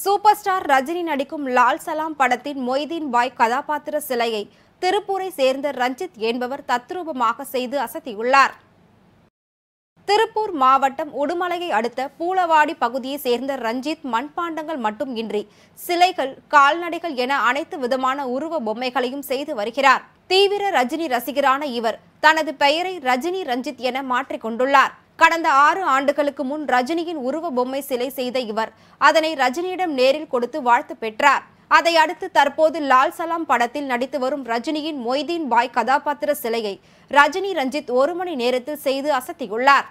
super star Rajini நடிக்கும் லால் சலாம் படத்தின் மொய்தீன் பாய் கதாபாத்திர சிலையை திருப்பூரை சேர்ந்த ரஞ்சித் என்பவர் தத்ரூபமாக செய்து அசத்தியுள்ளார் திருப்பூர் மாவட்டம் உடுமலையை அடுத்த பூலவாடி பகுதியை சேர்ந்த ரஞ்சித் மண்பாண்டங்கள் மட்டும் இன்றி சிலைகள் கால்நடைகள் என அனைத்து விதமான உருவ பொம்மைகளையும் செய்து வருகிறார் தீவிர ரஜினி ரசிகரான இவர் தனது பெயரை ரஜினி ரஞ்சித் என மாற்றிக்கொண்டுள்ளார் கடந்த ஆறு ஆண்டுகளுக்கு முன் ரஜினியின் உருவ பொம்மை சிலை செய்த இவர் அதனை ரஜினியிடம் நேரில் கொடுத்து வாழ்த்து பெற்றார் அதை அடுத்து தற்போது லால் சலாம் படத்தில் நடித்து வரும் ரஜினியின் மொய்தீன் பாய் கதாபாத்திர சிலையை ரஜினி ரஞ்சித் ஒரு மணி நேரத்தில் செய்து அசத்தியுள்ளார்